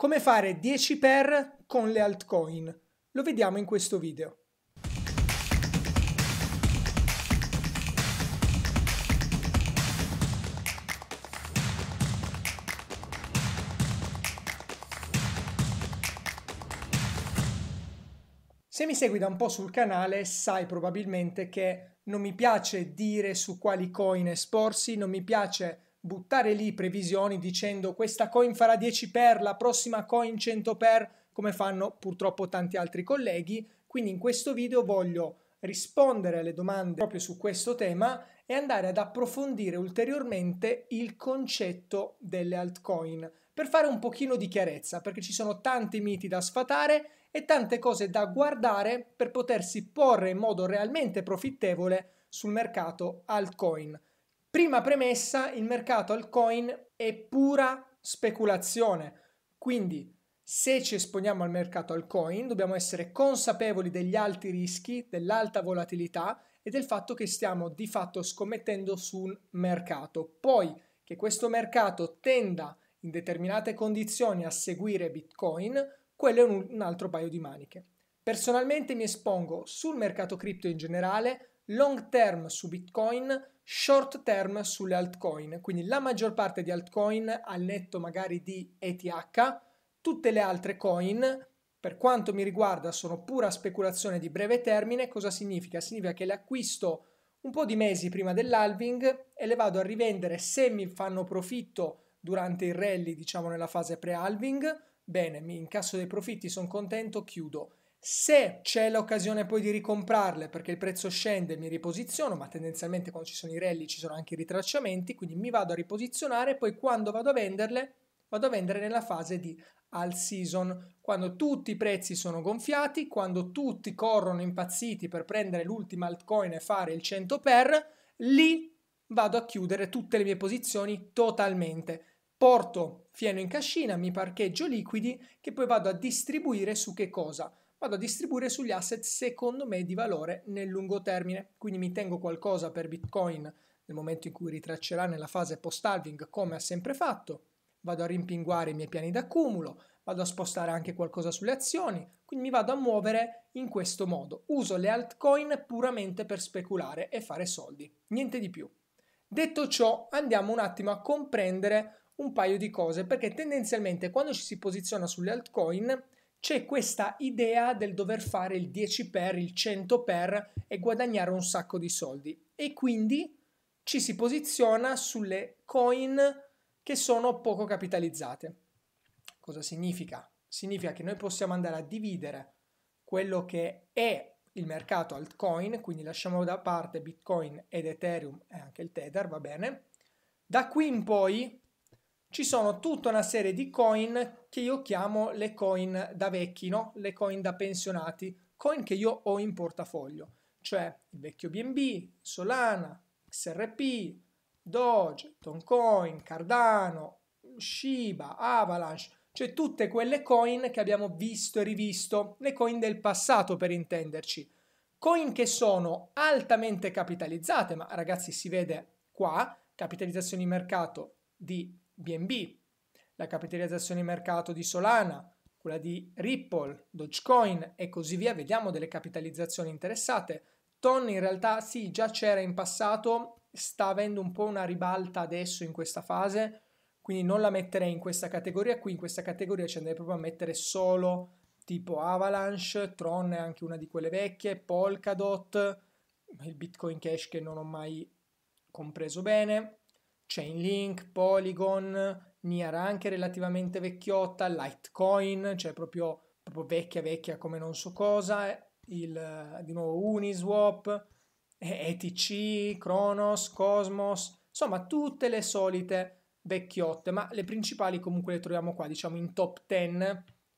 Come fare 10 per con le altcoin? Lo vediamo in questo video. Se mi segui da un po' sul canale sai probabilmente che non mi piace dire su quali coin esporsi, non mi piace buttare lì previsioni dicendo questa coin farà 10 per, la prossima coin 100 per, come fanno purtroppo tanti altri colleghi. Quindi in questo video voglio rispondere alle domande proprio su questo tema e andare ad approfondire ulteriormente il concetto delle altcoin per fare un pochino di chiarezza perché ci sono tanti miti da sfatare e tante cose da guardare per potersi porre in modo realmente profittevole sul mercato altcoin. Prima premessa, il mercato altcoin è pura speculazione, quindi se ci esponiamo al mercato altcoin dobbiamo essere consapevoli degli alti rischi, dell'alta volatilità e del fatto che stiamo di fatto scommettendo su un mercato. Poi che questo mercato tenda in determinate condizioni a seguire Bitcoin, quello è un, altro paio di maniche. Personalmente mi espongo sul mercato cripto in generale, long term su Bitcoin, short term sulle altcoin, quindi la maggior parte di altcoin al netto magari di ETH, tutte le altre coin per quanto mi riguarda sono pura speculazione di breve termine, cosa significa? Significa che le acquisto un po' di mesi prima dell'halving e le vado a rivendere se mi fanno profitto durante il rally, diciamo nella fase pre-halving, bene, mi incasso dei profitti, sono contento, chiudo. Se c'è l'occasione poi di ricomprarle perché il prezzo scende mi riposiziono, ma tendenzialmente quando ci sono i rally ci sono anche i ritracciamenti, quindi mi vado a riposizionare poi quando vado a venderle vado a vendere nella fase di all season, quando tutti i prezzi sono gonfiati, quando tutti corrono impazziti per prendere l'ultima altcoin e fare il 100 per, lì vado a chiudere tutte le mie posizioni totalmente. Porto fieno in cascina, mi parcheggio liquidi che poi vado a distribuire su che cosa? vado a distribuire sugli asset secondo me di valore nel lungo termine. Quindi mi tengo qualcosa per Bitcoin nel momento in cui ritraccerà nella fase post-halving come ha sempre fatto, vado a rimpinguare i miei piani d'accumulo, vado a spostare anche qualcosa sulle azioni, quindi mi vado a muovere in questo modo. Uso le altcoin puramente per speculare e fare soldi, niente di più. Detto ciò, andiamo un attimo a comprendere un paio di cose, perché tendenzialmente quando ci si posiziona sulle altcoin c'è questa idea del dover fare il 10 per, il 100 per e guadagnare un sacco di soldi e quindi ci si posiziona sulle coin che sono poco capitalizzate. Cosa significa? Significa che noi possiamo andare a dividere quello che è il mercato altcoin, quindi lasciamo da parte Bitcoin ed Ethereum e anche il Tether, va bene. Da qui in poi ci sono tutta una serie di coin che io chiamo le coin da vecchi, no? le coin da pensionati, coin che io ho in portafoglio, cioè il vecchio BNB, Solana, XRP, Doge, Toncoin, Cardano, Shiba, Avalanche, cioè tutte quelle coin che abbiamo visto e rivisto, le coin del passato per intenderci. Coin che sono altamente capitalizzate, ma ragazzi si vede qua, capitalizzazione di mercato di BNB, la capitalizzazione di mercato di Solana, quella di Ripple, Dogecoin e così via, vediamo delle capitalizzazioni interessate. Ton in realtà sì, già c'era in passato, sta avendo un po' una ribalta adesso in questa fase, quindi non la metterei in questa categoria qui, in questa categoria ci andrei proprio a mettere solo tipo Avalanche, Tron è anche una di quelle vecchie, Polkadot, il Bitcoin Cash che non ho mai compreso bene, Chainlink, Polygon, Niara anche relativamente vecchiotta, Litecoin, cioè proprio, proprio vecchia vecchia come non so cosa, eh, il, di nuovo Uniswap, ETC, eh, Kronos, Cosmos, insomma tutte le solite vecchiotte, ma le principali comunque le troviamo qua, diciamo in top 10,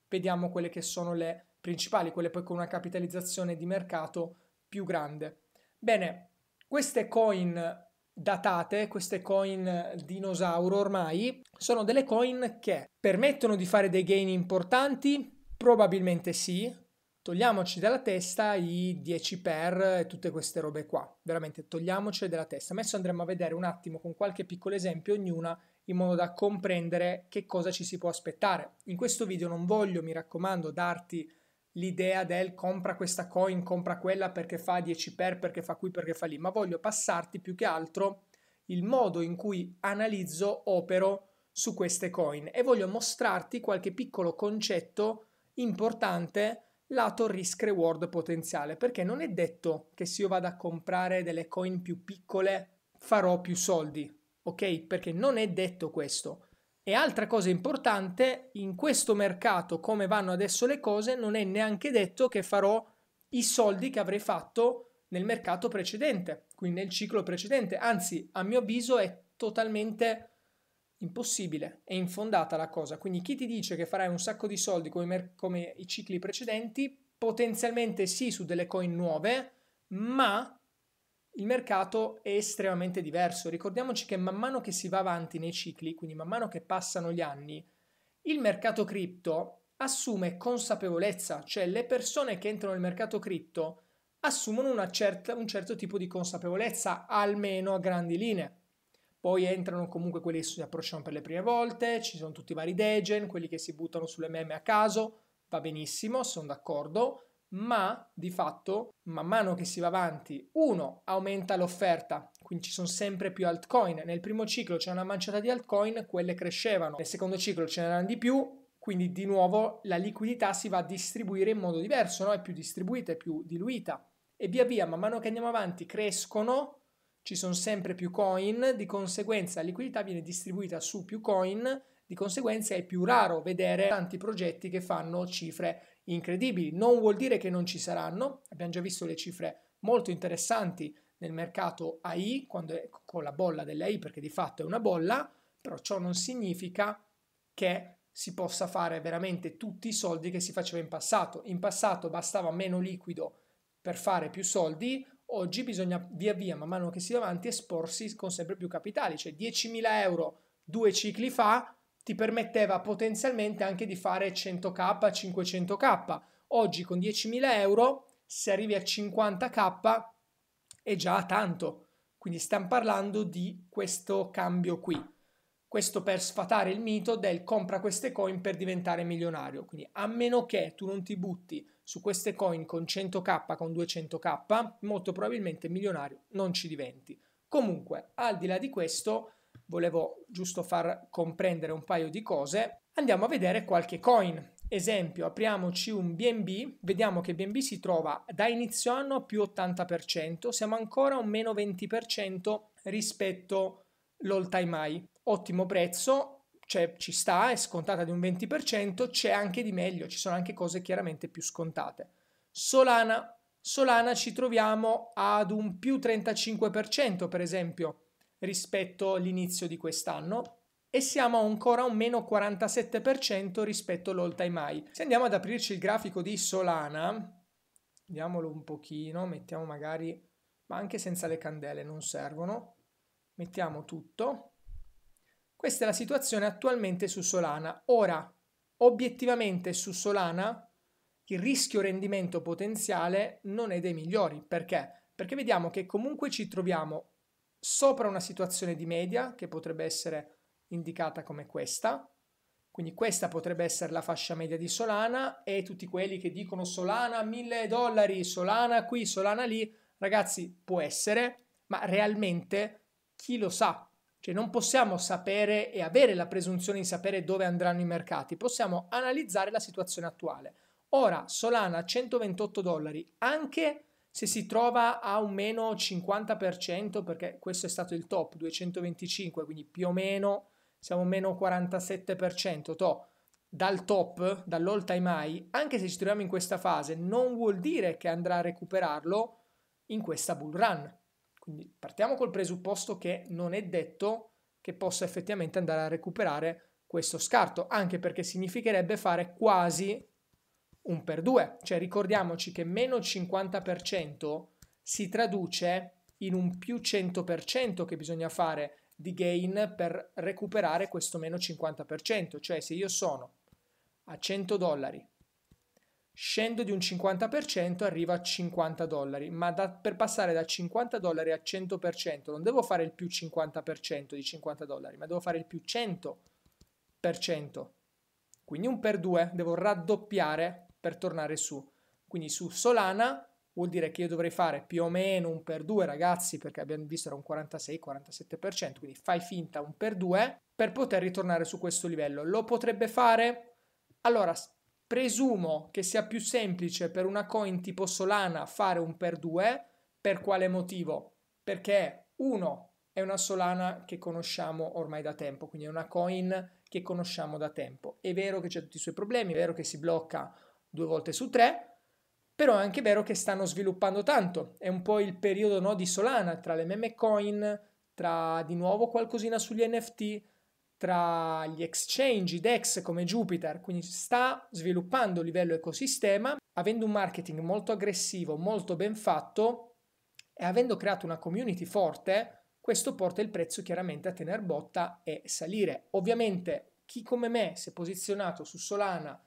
vediamo quelle che sono le principali, quelle poi con una capitalizzazione di mercato più grande. Bene, queste coin datate, queste coin dinosauro ormai, sono delle coin che permettono di fare dei gain importanti? Probabilmente sì. Togliamoci dalla testa i 10 per e tutte queste robe qua. Veramente togliamoci dalla testa. Adesso andremo a vedere un attimo con qualche piccolo esempio ognuna in modo da comprendere che cosa ci si può aspettare. In questo video non voglio, mi raccomando, darti l'idea del compra questa coin, compra quella perché fa 10 per, perché fa qui, perché fa lì, ma voglio passarti più che altro il modo in cui analizzo, opero su queste coin e voglio mostrarti qualche piccolo concetto importante lato risk reward potenziale, perché non è detto che se io vado a comprare delle coin più piccole farò più soldi, ok? Perché non è detto questo. E altra cosa importante, in questo mercato come vanno adesso le cose, non è neanche detto che farò i soldi che avrei fatto nel mercato precedente, quindi nel ciclo precedente. Anzi, a mio avviso è totalmente impossibile, è infondata la cosa. Quindi chi ti dice che farai un sacco di soldi come, come i cicli precedenti, potenzialmente sì su delle coin nuove, ma il mercato è estremamente diverso. Ricordiamoci che man mano che si va avanti nei cicli, quindi man mano che passano gli anni, il mercato cripto assume consapevolezza, cioè le persone che entrano nel mercato cripto assumono certa, un certo tipo di consapevolezza, almeno a grandi linee. Poi entrano comunque quelli che si approcciano per le prime volte, ci sono tutti i vari degen, quelli che si buttano sulle meme a caso, va benissimo, sono d'accordo, ma di fatto man mano che si va avanti, uno, aumenta l'offerta, quindi ci sono sempre più altcoin. Nel primo ciclo c'è una manciata di altcoin, quelle crescevano, nel secondo ciclo ce n'erano di più, quindi di nuovo la liquidità si va a distribuire in modo diverso, no? è più distribuita, è più diluita. E via via, man mano che andiamo avanti, crescono, ci sono sempre più coin, di conseguenza la liquidità viene distribuita su più coin di conseguenza è più raro vedere tanti progetti che fanno cifre incredibili. Non vuol dire che non ci saranno, abbiamo già visto le cifre molto interessanti nel mercato AI, quando è, con la bolla dell'AI, perché di fatto è una bolla, però ciò non significa che si possa fare veramente tutti i soldi che si faceva in passato. In passato bastava meno liquido per fare più soldi, oggi bisogna via via, man mano che si va avanti, esporsi con sempre più capitali, cioè 10.000 euro due cicli fa ti permetteva potenzialmente anche di fare 100k, 500k. Oggi con 10.000 euro, se arrivi a 50k, è già tanto. Quindi stiamo parlando di questo cambio qui. Questo per sfatare il mito del compra queste coin per diventare milionario. Quindi a meno che tu non ti butti su queste coin con 100k, con 200k, molto probabilmente milionario non ci diventi. Comunque, al di là di questo, volevo giusto far comprendere un paio di cose. Andiamo a vedere qualche coin. Esempio, apriamoci un BNB, vediamo che BNB si trova da inizio anno a più 80%, siamo ancora a un meno 20% rispetto all'all time high. Ottimo prezzo, cioè ci sta, è scontata di un 20%, c'è anche di meglio, ci sono anche cose chiaramente più scontate. Solana, Solana ci troviamo ad un più 35% per esempio, rispetto all'inizio di quest'anno e siamo ancora a un meno 47% rispetto all'all time high. Se andiamo ad aprirci il grafico di Solana, vediamolo un pochino, mettiamo magari, ma anche senza le candele non servono, mettiamo tutto. Questa è la situazione attualmente su Solana. Ora, obiettivamente su Solana il rischio rendimento potenziale non è dei migliori, perché? Perché vediamo che comunque ci troviamo sopra una situazione di media che potrebbe essere indicata come questa. Quindi questa potrebbe essere la fascia media di Solana e tutti quelli che dicono Solana 1000 dollari, Solana qui, Solana lì, ragazzi può essere, ma realmente chi lo sa? Cioè non possiamo sapere e avere la presunzione di sapere dove andranno i mercati, possiamo analizzare la situazione attuale. Ora Solana 128 dollari, anche se si trova a un meno 50%, perché questo è stato il top, 225, quindi più o meno siamo a meno 47%, to, dal top, dall'all time high, anche se ci troviamo in questa fase, non vuol dire che andrà a recuperarlo in questa bull run. Quindi partiamo col presupposto che non è detto che possa effettivamente andare a recuperare questo scarto, anche perché significherebbe fare quasi un per due. Cioè ricordiamoci che meno 50% si traduce in un più 100% che bisogna fare di gain per recuperare questo meno 50%. Cioè se io sono a 100 dollari, scendo di un 50%, arrivo a 50 dollari, ma da, per passare da 50 dollari a 100% non devo fare il più 50% di 50 dollari, ma devo fare il più 100%. Quindi un per due, devo raddoppiare per tornare su. Quindi su Solana vuol dire che io dovrei fare più o meno un per due, ragazzi perché abbiamo visto era un 46-47% quindi fai finta un per due per poter ritornare su questo livello lo potrebbe fare? allora presumo che sia più semplice per una coin tipo Solana fare un per due, per quale motivo? perché uno è una Solana che conosciamo ormai da tempo quindi è una coin che conosciamo da tempo è vero che c'è tutti i suoi problemi è vero che si blocca due volte su tre, però è anche vero che stanno sviluppando tanto, è un po' il periodo no, di Solana tra le meme coin, tra di nuovo qualcosina sugli NFT, tra gli exchange, i DEX come Jupiter, quindi sta sviluppando a livello ecosistema, avendo un marketing molto aggressivo, molto ben fatto e avendo creato una community forte, questo porta il prezzo chiaramente a tener botta e salire. Ovviamente chi come me si è posizionato su Solana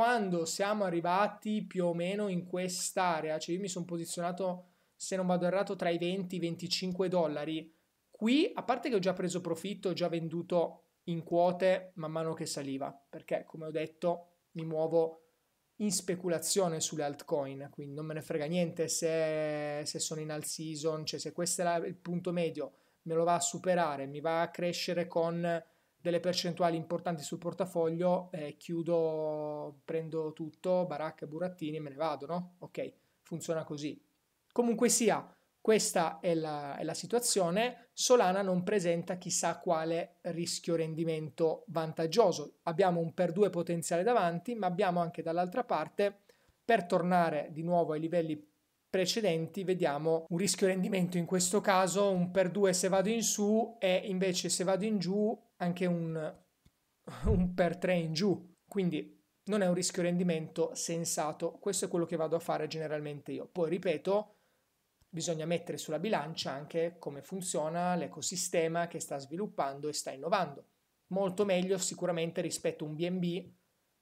quando siamo arrivati più o meno in quest'area, cioè io mi sono posizionato, se non vado errato, tra i 20 e i 25 dollari, qui, a parte che ho già preso profitto, ho già venduto in quote man mano che saliva, perché come ho detto mi muovo in speculazione sulle altcoin, quindi non me ne frega niente se, se sono in alt season, cioè se questo è la, il punto medio, me lo va a superare, mi va a crescere con delle percentuali importanti sul portafoglio, eh, chiudo, prendo tutto, baracca, e burattini e me ne vado, no? Ok, funziona così. Comunque sia, questa è la, è la situazione, Solana non presenta chissà quale rischio rendimento vantaggioso, abbiamo un per due potenziale davanti, ma abbiamo anche dall'altra parte, per tornare di nuovo ai livelli precedenti vediamo un rischio rendimento in questo caso un per 2 se vado in su e invece se vado in giù anche un, un per 3 in giù quindi non è un rischio rendimento sensato questo è quello che vado a fare generalmente io poi ripeto bisogna mettere sulla bilancia anche come funziona l'ecosistema che sta sviluppando e sta innovando molto meglio sicuramente rispetto a un BNB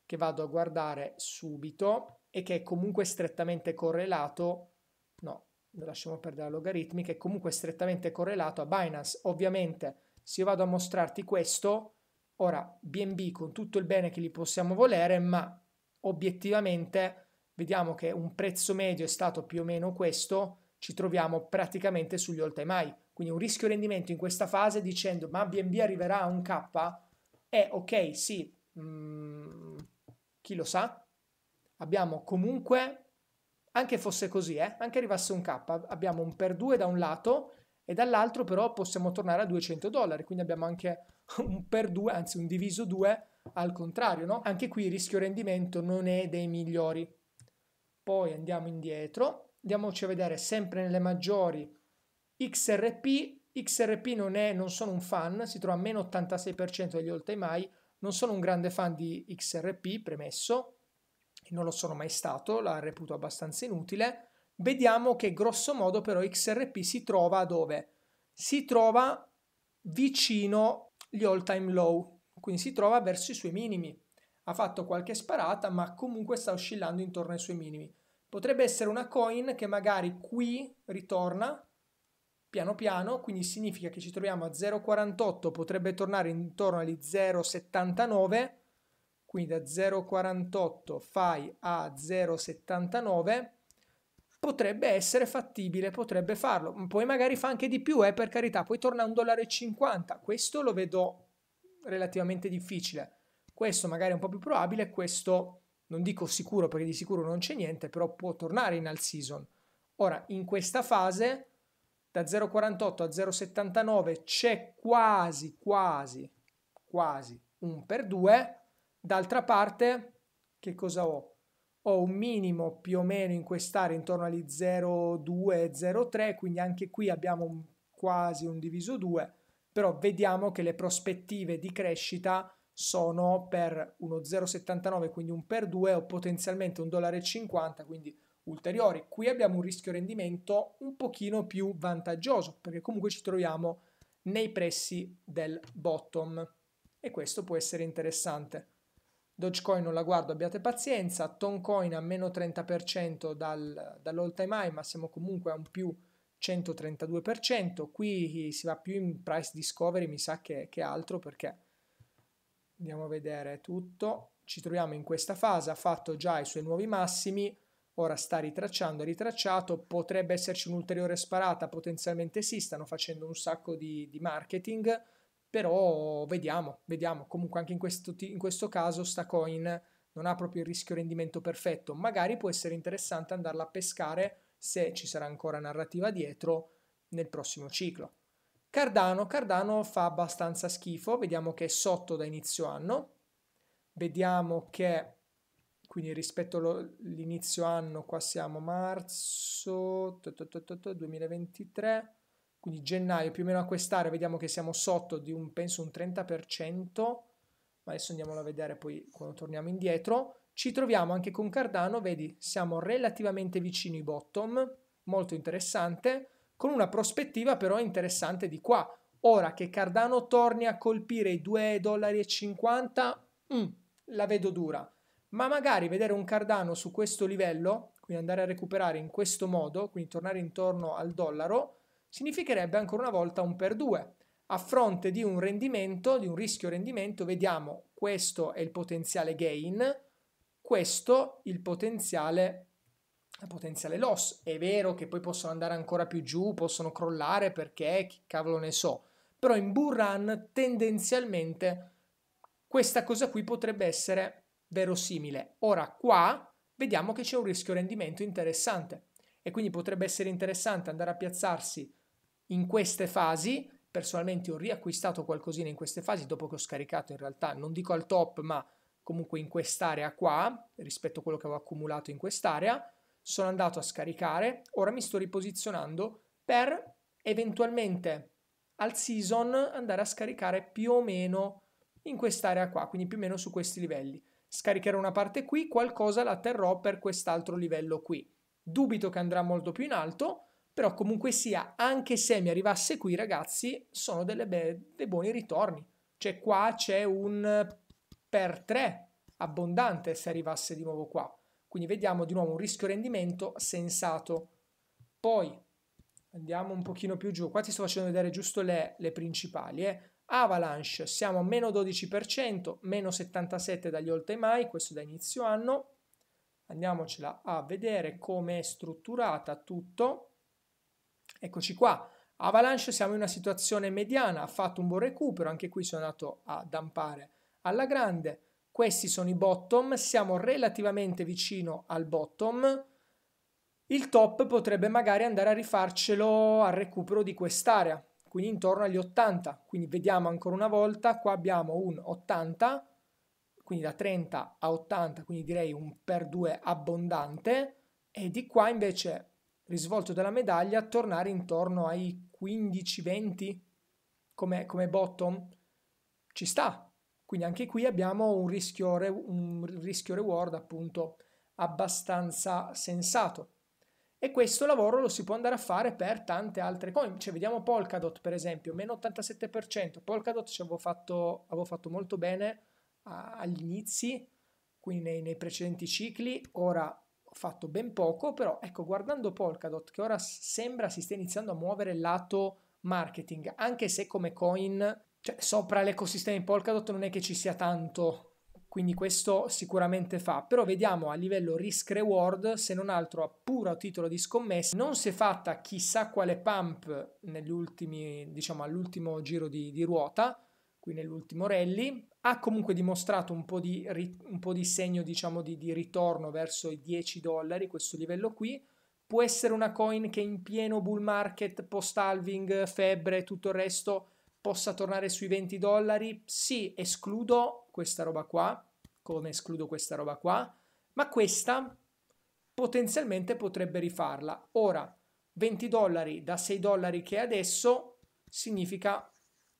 che vado a guardare subito e che è comunque strettamente correlato no, lasciamo perdere la logaritmica, è comunque strettamente correlato a Binance. Ovviamente se io vado a mostrarti questo, ora BNB con tutto il bene che gli possiamo volere, ma obiettivamente vediamo che un prezzo medio è stato più o meno questo, ci troviamo praticamente sugli all time high. Quindi un rischio rendimento in questa fase dicendo ma BNB arriverà a un K? È ok, sì, mm, chi lo sa? Abbiamo comunque anche fosse così, eh? anche arrivasse un K, abbiamo un per 2 da un lato e dall'altro però possiamo tornare a 200 dollari, quindi abbiamo anche un per 2, anzi un diviso 2 al contrario, no? Anche qui il rischio rendimento non è dei migliori. Poi andiamo indietro, andiamoci a vedere sempre nelle maggiori XRP, XRP non, è, non sono un fan, si trova a meno 86% degli all time high, non sono un grande fan di XRP, premesso, non lo sono mai stato, la reputo abbastanza inutile. Vediamo che grosso modo però XRP si trova dove? Si trova vicino gli all time low, quindi si trova verso i suoi minimi. Ha fatto qualche sparata, ma comunque sta oscillando intorno ai suoi minimi. Potrebbe essere una coin che magari qui ritorna piano piano, quindi significa che ci troviamo a 0,48, potrebbe tornare intorno agli 0,79 quindi da 0,48 fai a 0,79 potrebbe essere fattibile, potrebbe farlo, poi magari fa anche di più, eh, per carità, poi torna a 1,50 dollaro, questo lo vedo relativamente difficile, questo magari è un po' più probabile, questo non dico sicuro perché di sicuro non c'è niente, però può tornare in all season. Ora, in questa fase, da 0,48 a 0,79 c'è quasi, quasi, quasi un per due, D'altra parte, che cosa ho? Ho un minimo più o meno in quest'area intorno agli 0,2-0,3, quindi anche qui abbiamo un, quasi un diviso 2, però vediamo che le prospettive di crescita sono per uno 0,79, quindi un per 2 o potenzialmente un dollaro e 50, quindi ulteriori. Qui abbiamo un rischio rendimento un pochino più vantaggioso, perché comunque ci troviamo nei pressi del bottom e questo può essere interessante. Dogecoin non la guardo, abbiate pazienza, Toncoin a meno 30% dal, dall'all time high, ma siamo comunque a un più 132%, qui si va più in price discovery mi sa che, che altro perché andiamo a vedere tutto, ci troviamo in questa fase, ha fatto già i suoi nuovi massimi, ora sta ritracciando, ha ritracciato, potrebbe esserci un'ulteriore sparata, potenzialmente sì, stanno facendo un sacco di, di marketing, però vediamo, vediamo. Comunque anche in questo, in questo caso sta coin non ha proprio il rischio rendimento perfetto, magari può essere interessante andarla a pescare se ci sarà ancora narrativa dietro nel prossimo ciclo. Cardano, Cardano fa abbastanza schifo, vediamo che è sotto da inizio anno, vediamo che quindi rispetto all'inizio anno qua siamo marzo 2023 quindi gennaio più o meno a quest'area vediamo che siamo sotto di un penso un 30%, ma adesso andiamolo a vedere poi quando torniamo indietro, ci troviamo anche con Cardano, vedi, siamo relativamente vicini ai bottom, molto interessante, con una prospettiva però interessante di qua. Ora che Cardano torni a colpire i 2,50 dollari, mm, la vedo dura. Ma magari vedere un Cardano su questo livello, quindi andare a recuperare in questo modo, quindi tornare intorno al dollaro, significherebbe ancora una volta un per 2. A fronte di un rendimento, di un rischio rendimento, vediamo questo è il potenziale gain, questo il potenziale, il potenziale loss. È vero che poi possono andare ancora più giù, possono crollare perché chi cavolo ne so, però in bull run tendenzialmente questa cosa qui potrebbe essere verosimile. Ora qua vediamo che c'è un rischio rendimento interessante e quindi potrebbe essere interessante andare a piazzarsi in queste fasi, personalmente ho riacquistato qualcosina in queste fasi dopo che ho scaricato in realtà, non dico al top, ma comunque in quest'area qua, rispetto a quello che avevo accumulato in quest'area, sono andato a scaricare, ora mi sto riposizionando per eventualmente al season andare a scaricare più o meno in quest'area qua, quindi più o meno su questi livelli. Scaricherò una parte qui, qualcosa la terrò per quest'altro livello qui. Dubito che andrà molto più in alto, però comunque sia, anche se mi arrivasse qui, ragazzi, sono be- dei buoni ritorni. Cioè qua c'è un per 3 abbondante se arrivasse di nuovo qua. Quindi vediamo di nuovo un rischio rendimento sensato. Poi andiamo un pochino più giù, qua ti sto facendo vedere giusto le, le principali. Eh. Avalanche, siamo a meno 12%, meno 77 dagli all time high, questo da inizio anno. Andiamocela a vedere come è strutturata tutto Eccoci qua. Avalanche siamo in una situazione mediana, ha fatto un buon recupero, anche qui sono andato a dampare alla grande. Questi sono i bottom, siamo relativamente vicino al bottom. Il top potrebbe magari andare a rifarcelo al recupero di quest'area, quindi intorno agli 80. Quindi vediamo ancora una volta, qua abbiamo un 80, quindi da 30 a 80, quindi direi un per 2 abbondante, e di qua invece risvolto della medaglia tornare intorno ai 15-20 come, come bottom ci sta quindi anche qui abbiamo un rischio, un rischio reward appunto abbastanza sensato e questo lavoro lo si può andare a fare per tante altre coin cioè vediamo Polkadot per esempio meno 87% Polkadot ci avevo fatto, avevo fatto molto bene a, agli inizi quindi nei, nei precedenti cicli ora fatto ben poco, però ecco, guardando Polkadot, che ora sembra si stia iniziando a muovere lato marketing, anche se come coin, cioè sopra l'ecosistema di Polkadot non è che ci sia tanto, quindi questo sicuramente fa, però vediamo a livello risk reward, se non altro a puro titolo di scommessa, non si è fatta chissà quale pump negli ultimi, diciamo all'ultimo giro di, di ruota, qui nell'ultimo rally, ha comunque dimostrato un po' di, un po di segno diciamo di, di ritorno verso i 10 dollari, questo livello qui, può essere una coin che in pieno bull market, post halving, febbre e tutto il resto possa tornare sui 20 dollari? Sì, escludo questa roba qua, come escludo questa roba qua, ma questa potenzialmente potrebbe rifarla. Ora, 20 dollari da 6 dollari che è adesso significa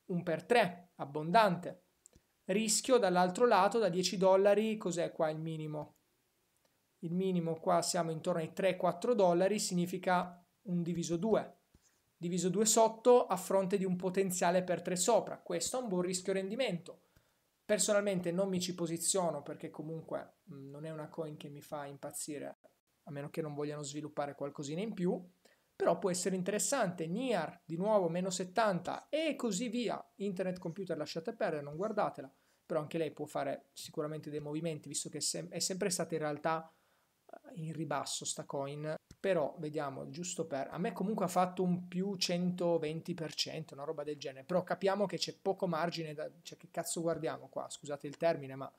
un per 3, abbondante rischio dall'altro lato da 10 dollari cos'è qua il minimo il minimo qua siamo intorno ai 3-4 dollari significa un diviso 2 diviso 2 sotto a fronte di un potenziale per 3 sopra questo è un buon rischio rendimento personalmente non mi ci posiziono perché comunque mm, non è una coin che mi fa impazzire a meno che non vogliano sviluppare qualcosina in più però può essere interessante, NIAR di nuovo meno 70 e così via, internet computer lasciate perdere, non guardatela, però anche lei può fare sicuramente dei movimenti visto che è sempre stata in realtà eh, in ribasso sta coin, però vediamo giusto per, a me comunque ha fatto un più 120%, una roba del genere, però capiamo che c'è poco margine, da, cioè che cazzo guardiamo qua, scusate il termine, ma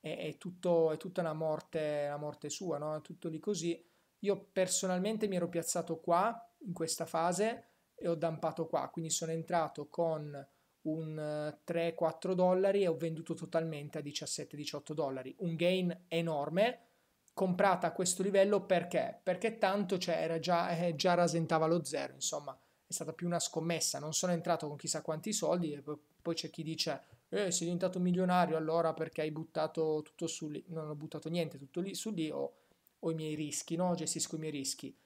è, è tutto, è tutta una morte, una morte sua, no? è tutto lì così io personalmente mi ero piazzato qua, in questa fase, e ho dampato qua, quindi sono entrato con un 3-4 eh, dollari e ho venduto totalmente a 17-18 dollari. Un gain enorme, comprata a questo livello perché? Perché tanto cioè, già, eh, già rasentava lo zero, insomma è stata più una scommessa, non sono entrato con chissà quanti soldi e poi c'è chi dice eh, sei diventato milionario allora perché hai buttato tutto su lì, non ho buttato niente tutto lì, su lì ho o i miei rischi, no? gestisco i miei rischi.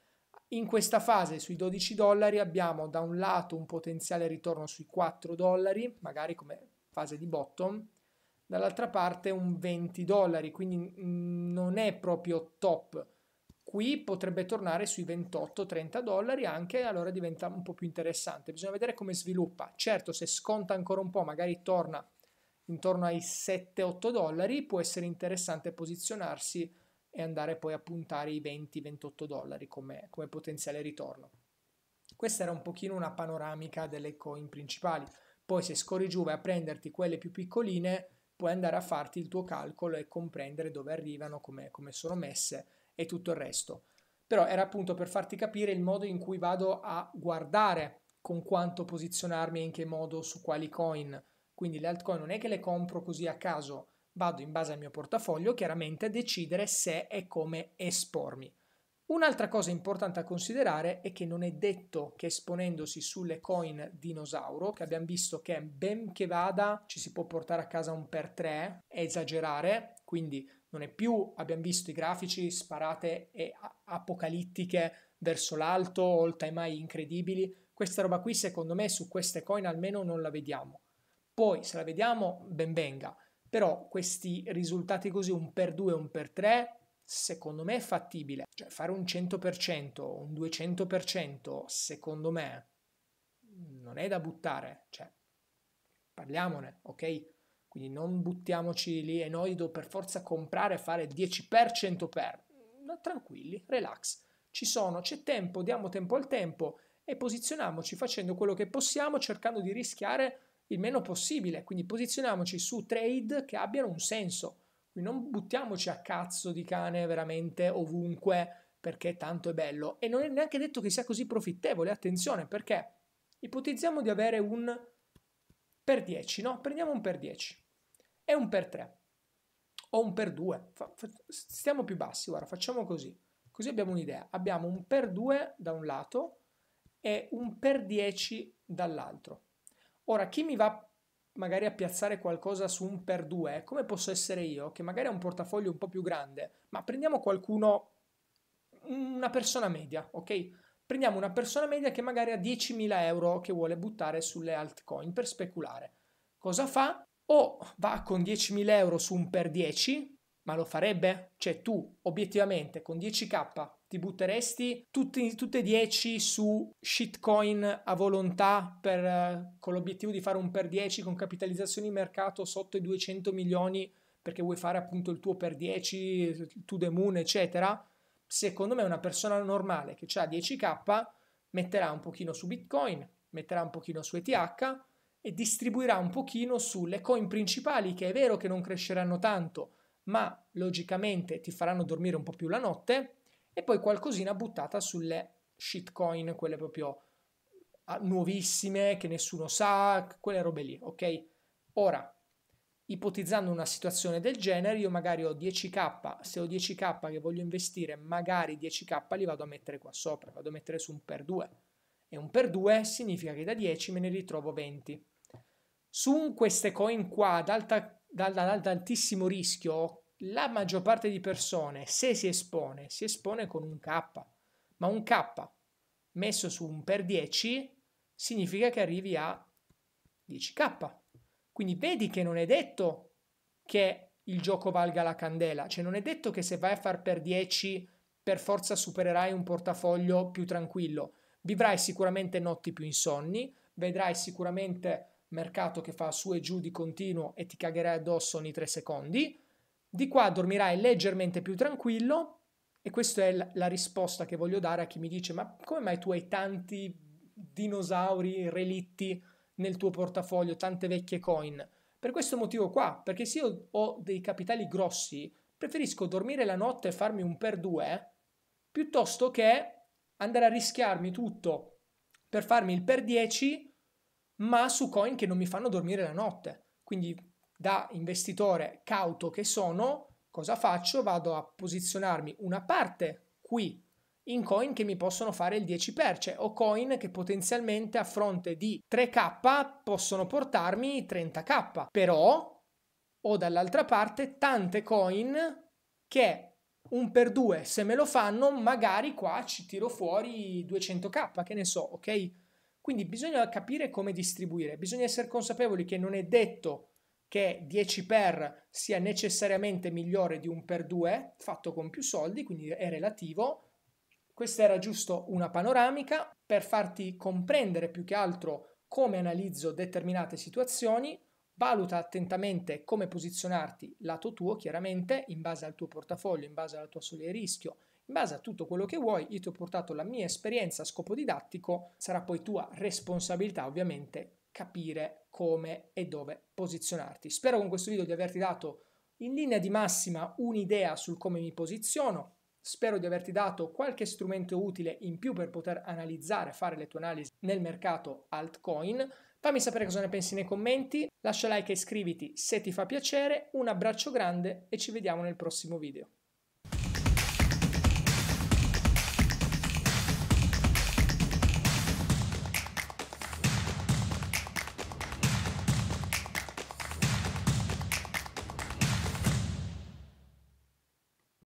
In questa fase sui 12 dollari abbiamo da un lato un potenziale ritorno sui 4 dollari, magari come fase di bottom, dall'altra parte un 20 dollari, quindi non è proprio top. Qui potrebbe tornare sui 28-30 dollari anche, allora diventa un po' più interessante. Bisogna vedere come sviluppa. Certo, se sconta ancora un po', magari torna intorno ai 7-8 dollari, può essere interessante posizionarsi e andare poi a puntare i 20-28 dollari come, come potenziale ritorno. Questa era un pochino una panoramica delle coin principali. Poi se scorri giù vai a prenderti quelle più piccoline, puoi andare a farti il tuo calcolo e comprendere dove arrivano, come, come sono messe e tutto il resto. Però era appunto per farti capire il modo in cui vado a guardare con quanto posizionarmi e in che modo su quali coin. Quindi le altcoin non è che le compro così a caso, vado in base al mio portafoglio chiaramente a decidere se e come espormi. Un'altra cosa importante a considerare è che non è detto che esponendosi sulle coin dinosauro, che abbiamo visto che ben che vada ci si può portare a casa un per tre, è esagerare, quindi non è più, abbiamo visto i grafici sparate e apocalittiche verso l'alto, all time high incredibili, questa roba qui secondo me su queste coin almeno non la vediamo. Poi se la vediamo ben venga, però questi risultati così un per due, un per tre, secondo me è fattibile. Cioè fare un 100%, un 200%, secondo me non è da buttare, cioè parliamone, ok? Quindi non buttiamoci lì e noi do per forza comprare e fare 10 per per. No, tranquilli, relax. Ci sono, c'è tempo, diamo tempo al tempo e posizioniamoci facendo quello che possiamo cercando di rischiare il meno possibile, quindi posizioniamoci su trade che abbiano un senso, quindi non buttiamoci a cazzo di cane veramente ovunque perché tanto è bello e non è neanche detto che sia così profittevole, attenzione perché ipotizziamo di avere un per 10, no? Prendiamo un per 10 e un per 3 o un per 2, stiamo più bassi, guarda, facciamo così, così abbiamo un'idea, abbiamo un per 2 da un lato e un per 10 dall'altro. Ora, chi mi va magari a piazzare qualcosa su un per due, come posso essere io, che magari ha un portafoglio un po' più grande, ma prendiamo qualcuno, una persona media, ok? Prendiamo una persona media che magari ha 10.000 euro che vuole buttare sulle altcoin per speculare. Cosa fa? O va con 10.000 euro su un per 10, ma lo farebbe? Cioè tu obiettivamente con 10k ti butteresti tutti, tutte e dieci su shitcoin a volontà per, eh, con l'obiettivo di fare un per 10 con capitalizzazione di mercato sotto i 200 milioni perché vuoi fare appunto il tuo per 10, to the moon, eccetera, secondo me una persona normale che ha 10k metterà un pochino su Bitcoin, metterà un pochino su ETH e distribuirà un pochino sulle coin principali che è vero che non cresceranno tanto, ma logicamente ti faranno dormire un po' più la notte e poi qualcosina buttata sulle shitcoin, quelle proprio ah, nuovissime che nessuno sa, quelle robe lì, ok? Ora, ipotizzando una situazione del genere, io magari ho 10k, se ho 10k che voglio investire, magari 10k li vado a mettere qua sopra, vado a mettere su un per 2 e un per 2 significa che da 10 me ne ritrovo 20. Su queste coin qua ad, alta, ad, ad altissimo rischio la maggior parte di persone, se si espone, si espone con un K, ma un K messo su un per 10 significa che arrivi a 10K. Quindi vedi che non è detto che il gioco valga la candela, cioè non è detto che se vai a far per 10 per forza supererai un portafoglio più tranquillo, vivrai sicuramente notti più insonni, vedrai sicuramente mercato che fa su e giù di continuo e ti cagherai addosso ogni 3 secondi, di qua dormirai leggermente più tranquillo e questa è la risposta che voglio dare a chi mi dice ma come mai tu hai tanti dinosauri relitti nel tuo portafoglio, tante vecchie coin? Per questo motivo qua, perché se io ho dei capitali grossi, preferisco dormire la notte e farmi un per due piuttosto che andare a rischiarmi tutto per farmi il per 10 ma su coin che non mi fanno dormire la notte. Quindi da investitore cauto che sono, cosa faccio? Vado a posizionarmi una parte qui in coin che mi possono fare il 10 o coin che potenzialmente a fronte di 3k possono portarmi 30k, però ho dall'altra parte tante coin che un per due se me lo fanno magari qua ci tiro fuori 200k, che ne so, ok? Quindi bisogna capire come distribuire, bisogna essere consapevoli che non è detto che 10 per sia necessariamente migliore di un per 2 fatto con più soldi, quindi è relativo. Questa era giusto una panoramica per farti comprendere più che altro come analizzo determinate situazioni, valuta attentamente come posizionarti lato tuo, chiaramente, in base al tuo portafoglio, in base alla tua soglia di rischio, in base a tutto quello che vuoi, io ti ho portato la mia esperienza a scopo didattico, sarà poi tua responsabilità ovviamente capire come e dove posizionarti. Spero con questo video di averti dato in linea di massima un'idea sul come mi posiziono. Spero di averti dato qualche strumento utile in più per poter analizzare, fare le tue analisi nel mercato altcoin. Fammi sapere cosa ne pensi nei commenti, lascia like e iscriviti se ti fa piacere, un abbraccio grande e ci vediamo nel prossimo video.